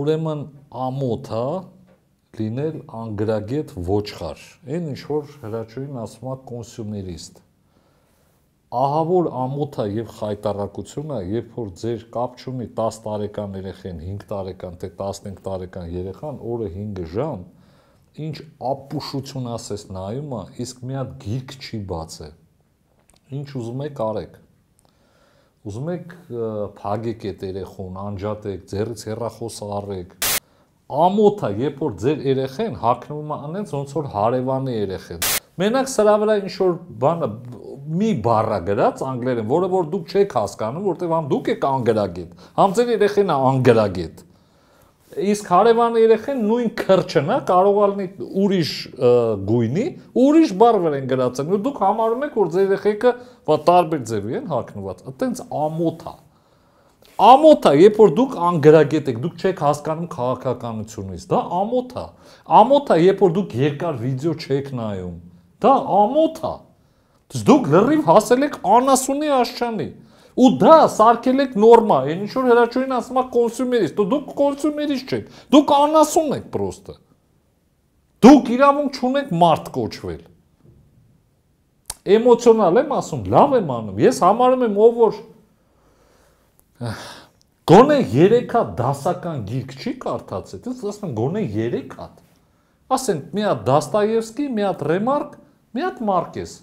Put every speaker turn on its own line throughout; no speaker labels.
ուրեմն ամոթ է լինել անգրագետ ոչխար։ Այն ինչ որ հրաչույին ասում է կոնսումերիստ։ Ահա որ ամոթա եւ խայտարակությունը, երբ որ ձեր կապ չունի 10 տարեկան երեխեն, 5 տարեկան, թե 15 տարեկան երեխան օրը 5 ժամ ինչ ապուշություն ասես նայում է, իսկ մի հատ գիրք չի բացե։ Ինչ ուզում եք արեք ուզում եք փագեք այդ երեխուն, անջատեք, ձեռից հեռախոս առեք։ Ամոթա, երբ որ ձեր երեխեն հակնում է անենց ոնց որ հարևանի երեխեն։ Մենակ սրա վրա ինչ որ բանը մի բառա գրած անգլերեն, որը որ դուք չեք հասկանում, որտեղ համ դուք եք անգրագետ, համ ձեր երեխեն է անգրագետ իսկ հարևան երեխեն նույն քրչն է կարող ալնի ուրիշ գույնի, ուրիշ բարվեր են գրացել։ Ու դուք համարում եք, որ ձեր երեխեքը բա տարբեր ձևի են հագնված։ Այտենց ամոթ է։ Ամոթ է, երբ որ դուք անգրագետ եք, դուք չեք հասկանում քաղաքականությունից, դա ամոթ է։ Ամոթ է, երբ որ դուք երկար վիդեո չեք նայում, դա ամոթ է։ Դուք լրիվ հասել եք անասունի աշչանի։ Ու դա սարկել եք նորմա, այն ինչ որ հրաչորին ասում է կոնսյումերիստ, դուք կոնսյումերիստ չեք։ Դուք անասուն եք պրոստը։ Դուք իրավունք չունեք մարդ կոչվել։ Էմոցիոնալ եմ ասում, լավ եմ անում։ Ես համարում եմ ով որ գոնե 3-ա դասական գիրք չի կարդացել, դից ասում գոնե 3-ա։ Ասեն մի հատ Դաստայևսկի, մի հատ Ռեմարկ, մի հատ Մարկես։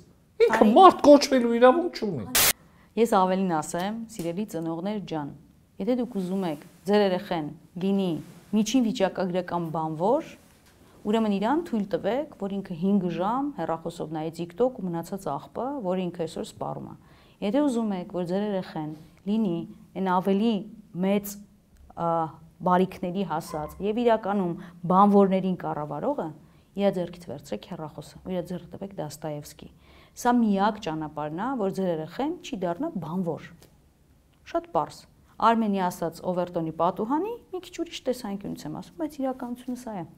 Ինքը մարդ կոչվելու իրավունք չունի։
Ես ավելին ասեմ, սիրելի ծնողներ ջան, եթե դուք ուզում եք ձեր երեխեն լինի միջին վիճակագրական բանվոր, ուրեմն իրան թույլ տվեք, որ ինքը 5 ժամ հեռախոսով նայի TikTok ու մնացած աղբը, որ ինքը այսօր սպառում է։ Եթե ուզում եք, որ ձեր երեխեն լինի այն ավելի մեծ բարիքների հասած եւ իրականում բանվորներին կառավարողը, իրա ձեռքից վերցրեք հեռախոսը, իրա ձեռը տվեք Դաստայևսկի։ Սա միակ ճանապարհն է, որ ձեր երեխեն չի դառնա բանվոր։ Շատ པարս։ Արմենի ասած Օվերտոնի պատուհանի մի քիչ ուրիշ տեսանկյունից եմ ասում, բայց իրականությունը սա է։